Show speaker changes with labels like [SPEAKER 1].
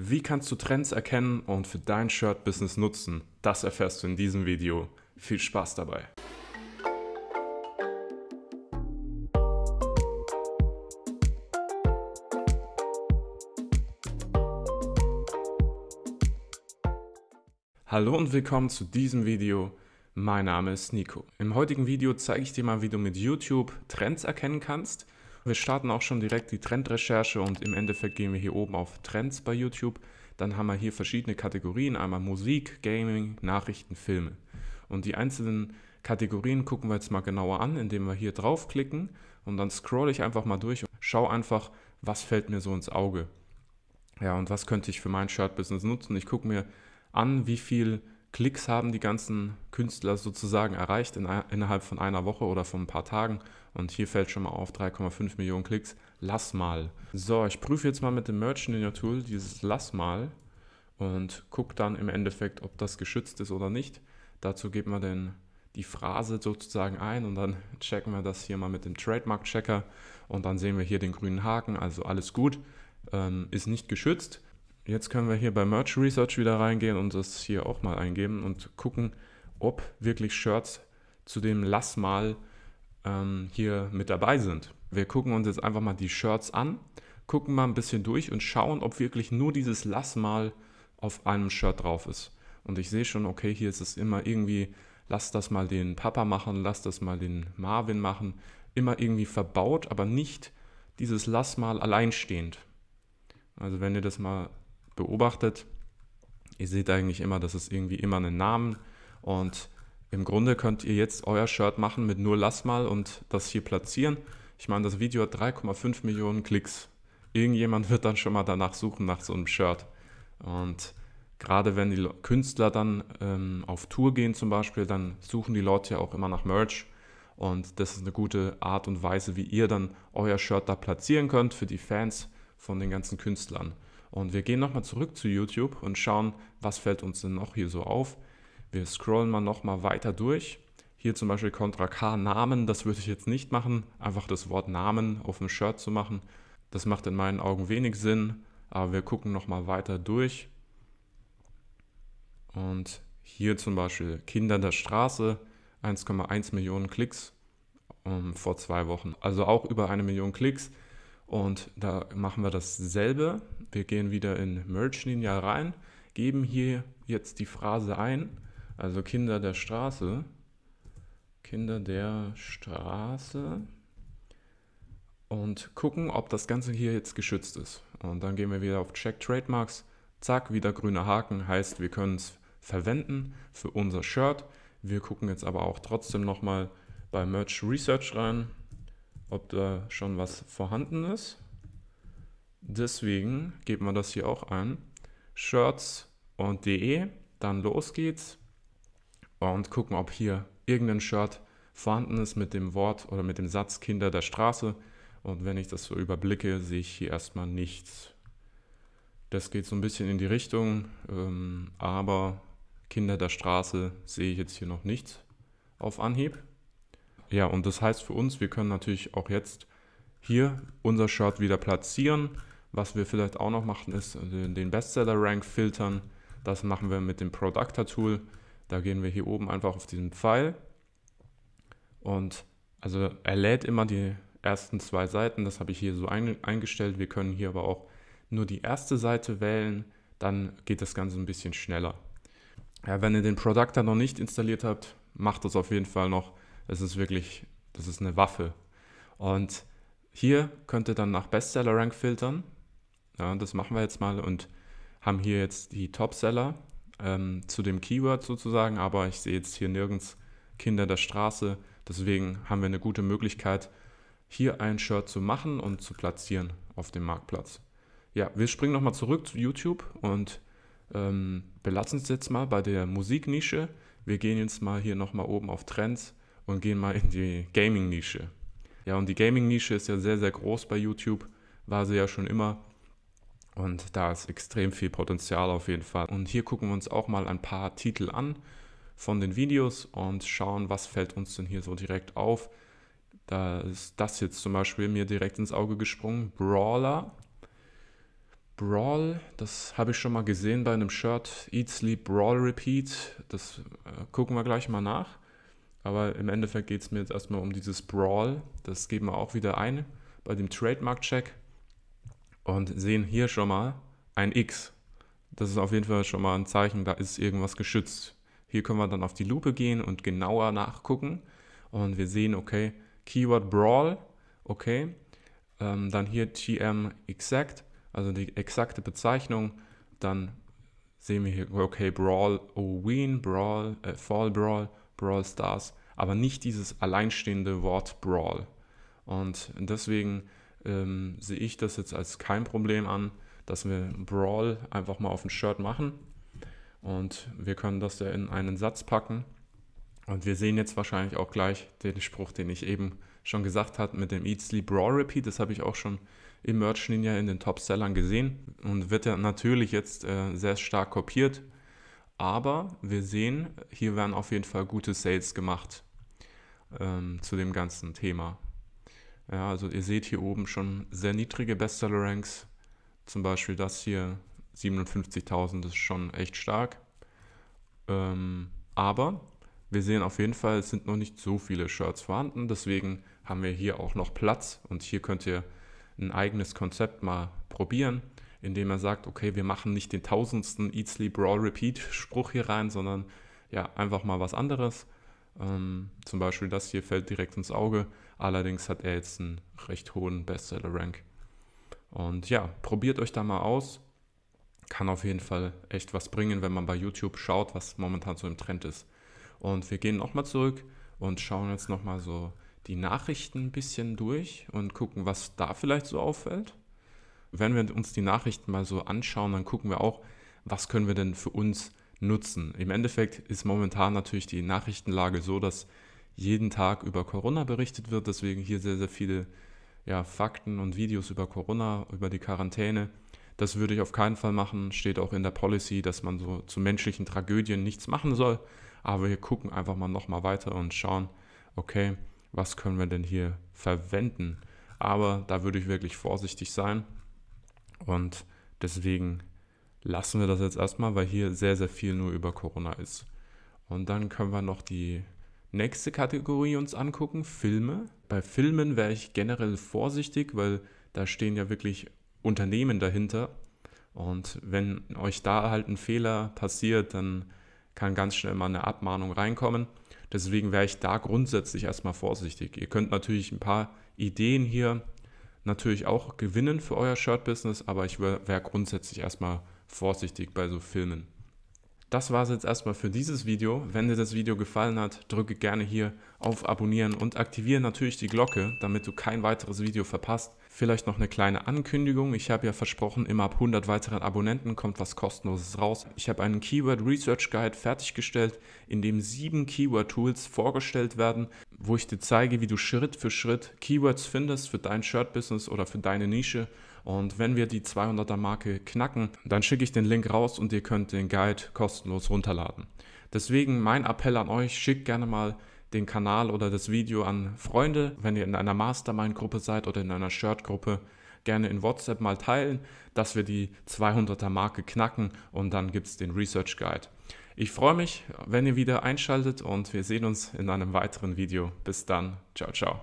[SPEAKER 1] Wie kannst du Trends erkennen und für dein Shirt-Business nutzen? Das erfährst du in diesem Video. Viel Spaß dabei! Hallo und willkommen zu diesem Video. Mein Name ist Nico. Im heutigen Video zeige ich dir mal, wie du mit YouTube Trends erkennen kannst – wir starten auch schon direkt die Trendrecherche und im Endeffekt gehen wir hier oben auf Trends bei YouTube. Dann haben wir hier verschiedene Kategorien, einmal Musik, Gaming, Nachrichten, Filme. Und die einzelnen Kategorien gucken wir jetzt mal genauer an, indem wir hier draufklicken und dann scroll ich einfach mal durch und schaue einfach, was fällt mir so ins Auge. Ja, und was könnte ich für mein Shirt-Business nutzen? Ich gucke mir an, wie viel Klicks haben die ganzen Künstler sozusagen erreicht in, innerhalb von einer Woche oder von ein paar Tagen. Und hier fällt schon mal auf 3,5 Millionen Klicks. Lass mal. So, ich prüfe jetzt mal mit dem in your Tool dieses Lass mal und gucke dann im Endeffekt, ob das geschützt ist oder nicht. Dazu geben wir dann die Phrase sozusagen ein und dann checken wir das hier mal mit dem Trademark Checker und dann sehen wir hier den grünen Haken, also alles gut, ähm, ist nicht geschützt jetzt können wir hier bei Merch Research wieder reingehen und das hier auch mal eingeben und gucken, ob wirklich Shirts zu dem Lass mal ähm, hier mit dabei sind. Wir gucken uns jetzt einfach mal die Shirts an, gucken mal ein bisschen durch und schauen, ob wirklich nur dieses Lass mal auf einem Shirt drauf ist. Und ich sehe schon, okay, hier ist es immer irgendwie, lass das mal den Papa machen, lass das mal den Marvin machen. Immer irgendwie verbaut, aber nicht dieses Lass mal alleinstehend. Also wenn ihr das mal beobachtet, ihr seht eigentlich immer, dass es irgendwie immer einen Namen und im Grunde könnt ihr jetzt euer Shirt machen mit nur lass mal und das hier platzieren. Ich meine, das Video hat 3,5 Millionen Klicks. Irgendjemand wird dann schon mal danach suchen nach so einem Shirt. Und gerade wenn die Künstler dann ähm, auf Tour gehen zum Beispiel, dann suchen die Leute ja auch immer nach Merch. Und das ist eine gute Art und Weise, wie ihr dann euer Shirt da platzieren könnt für die Fans von den ganzen Künstlern. Und wir gehen nochmal zurück zu YouTube und schauen, was fällt uns denn noch hier so auf. Wir scrollen mal nochmal weiter durch. Hier zum Beispiel Contra K Namen, das würde ich jetzt nicht machen. Einfach das Wort Namen auf dem Shirt zu machen, das macht in meinen Augen wenig Sinn. Aber wir gucken nochmal weiter durch. Und hier zum Beispiel Kinder der Straße, 1,1 Millionen Klicks ähm, vor zwei Wochen. Also auch über eine Million Klicks. Und da machen wir dasselbe. Wir gehen wieder in Merch Ninja rein, geben hier jetzt die Phrase ein, also Kinder der Straße. Kinder der Straße. Und gucken, ob das Ganze hier jetzt geschützt ist. Und dann gehen wir wieder auf Check Trademarks. Zack, wieder grüner Haken. Heißt, wir können es verwenden für unser Shirt. Wir gucken jetzt aber auch trotzdem nochmal bei Merch Research rein ob da schon was vorhanden ist. Deswegen geben wir das hier auch ein. Shirts und de, dann los geht's und gucken, ob hier irgendein Shirt vorhanden ist mit dem Wort oder mit dem Satz Kinder der Straße. Und wenn ich das so überblicke, sehe ich hier erstmal nichts. Das geht so ein bisschen in die Richtung, ähm, aber Kinder der Straße sehe ich jetzt hier noch nicht auf Anhieb. Ja, und das heißt für uns, wir können natürlich auch jetzt hier unser Shirt wieder platzieren. Was wir vielleicht auch noch machen, ist äh, den Bestseller-Rank filtern. Das machen wir mit dem Productor-Tool. Da gehen wir hier oben einfach auf diesen Pfeil. Und also er lädt immer die ersten zwei Seiten. Das habe ich hier so eingestellt. Wir können hier aber auch nur die erste Seite wählen. Dann geht das Ganze ein bisschen schneller. Ja, wenn ihr den Productor noch nicht installiert habt, macht das auf jeden Fall noch. Es ist wirklich, das ist eine Waffe. Und hier könnt ihr dann nach Bestseller-Rank filtern. Ja, das machen wir jetzt mal und haben hier jetzt die Topseller ähm, zu dem Keyword sozusagen, aber ich sehe jetzt hier nirgends Kinder der Straße. Deswegen haben wir eine gute Möglichkeit, hier ein Shirt zu machen und zu platzieren auf dem Marktplatz. Ja, wir springen nochmal zurück zu YouTube und ähm, belassen es jetzt mal bei der Musiknische. Wir gehen jetzt mal hier nochmal oben auf Trends und gehen mal in die Gaming-Nische. Ja, und die Gaming-Nische ist ja sehr, sehr groß bei YouTube, war sie ja schon immer. Und da ist extrem viel Potenzial auf jeden Fall. Und hier gucken wir uns auch mal ein paar Titel an von den Videos und schauen, was fällt uns denn hier so direkt auf. Da ist das jetzt zum Beispiel mir direkt ins Auge gesprungen. Brawler. Brawl, das habe ich schon mal gesehen bei einem Shirt. Eat, Sleep, Brawl, Repeat. Das äh, gucken wir gleich mal nach. Aber im Endeffekt geht es mir jetzt erstmal um dieses Brawl. Das geben wir auch wieder ein bei dem Trademark-Check und sehen hier schon mal ein X. Das ist auf jeden Fall schon mal ein Zeichen, da ist irgendwas geschützt. Hier können wir dann auf die Lupe gehen und genauer nachgucken. Und wir sehen, okay, Keyword Brawl, okay. Ähm, dann hier TM Exact, also die exakte Bezeichnung. Dann sehen wir hier, okay, Brawl Oween, Brawl, äh, Fall Brawl, Brawl Stars aber nicht dieses alleinstehende Wort Brawl. Und deswegen ähm, sehe ich das jetzt als kein Problem an, dass wir Brawl einfach mal auf ein Shirt machen und wir können das ja in einen Satz packen. Und wir sehen jetzt wahrscheinlich auch gleich den Spruch, den ich eben schon gesagt habe mit dem Eat, Sleep, Brawl, Repeat. Das habe ich auch schon im merch Ninja in den Top-Sellern gesehen und wird ja natürlich jetzt äh, sehr stark kopiert. Aber wir sehen, hier werden auf jeden Fall gute Sales gemacht ähm, zu dem ganzen Thema. Ja, also ihr seht hier oben schon sehr niedrige Bestseller-Ranks. Zum Beispiel das hier, 57.000 ist schon echt stark. Ähm, aber wir sehen auf jeden Fall, es sind noch nicht so viele Shirts vorhanden. Deswegen haben wir hier auch noch Platz. Und hier könnt ihr ein eigenes Konzept mal probieren, indem er sagt, okay, wir machen nicht den tausendsten Eat, Sleep, Brawl, Repeat Spruch hier rein, sondern ja, einfach mal was anderes. Ähm, zum Beispiel das hier fällt direkt ins Auge. Allerdings hat er jetzt einen recht hohen Bestseller-Rank. Und ja, probiert euch da mal aus. Kann auf jeden Fall echt was bringen, wenn man bei YouTube schaut, was momentan so im Trend ist. Und wir gehen nochmal zurück und schauen jetzt nochmal so die Nachrichten ein bisschen durch und gucken, was da vielleicht so auffällt. Wenn wir uns die Nachrichten mal so anschauen, dann gucken wir auch, was können wir denn für uns nutzen. Im Endeffekt ist momentan natürlich die Nachrichtenlage so, dass jeden Tag über Corona berichtet wird, deswegen hier sehr, sehr viele ja, Fakten und Videos über Corona, über die Quarantäne. Das würde ich auf keinen Fall machen. Steht auch in der Policy, dass man so zu menschlichen Tragödien nichts machen soll. Aber wir gucken einfach mal nochmal weiter und schauen, okay, was können wir denn hier verwenden? Aber da würde ich wirklich vorsichtig sein. Und deswegen lassen wir das jetzt erstmal, weil hier sehr, sehr viel nur über Corona ist. Und dann können wir noch die nächste Kategorie uns angucken, Filme. Bei Filmen wäre ich generell vorsichtig, weil da stehen ja wirklich Unternehmen dahinter. Und wenn euch da halt ein Fehler passiert, dann kann ganz schnell mal eine Abmahnung reinkommen. Deswegen wäre ich da grundsätzlich erstmal vorsichtig. Ihr könnt natürlich ein paar Ideen hier natürlich auch gewinnen für euer Shirt-Business, aber ich wäre grundsätzlich erstmal vorsichtig vorsichtig bei so Filmen. Das war es jetzt erstmal für dieses Video. Wenn dir das Video gefallen hat, drücke gerne hier auf Abonnieren und aktiviere natürlich die Glocke, damit du kein weiteres Video verpasst. Vielleicht noch eine kleine Ankündigung. Ich habe ja versprochen, immer ab 100 weiteren Abonnenten kommt was Kostenloses raus. Ich habe einen Keyword Research Guide fertiggestellt, in dem sieben Keyword Tools vorgestellt werden, wo ich dir zeige, wie du Schritt für Schritt Keywords findest für dein Shirt-Business oder für deine Nische und wenn wir die 200er Marke knacken, dann schicke ich den Link raus und ihr könnt den Guide kostenlos runterladen. Deswegen mein Appell an euch, schickt gerne mal den Kanal oder das Video an Freunde, wenn ihr in einer Mastermind-Gruppe seid oder in einer Shirt-Gruppe, gerne in WhatsApp mal teilen, dass wir die 200er Marke knacken und dann gibt es den Research Guide. Ich freue mich, wenn ihr wieder einschaltet und wir sehen uns in einem weiteren Video. Bis dann, ciao, ciao.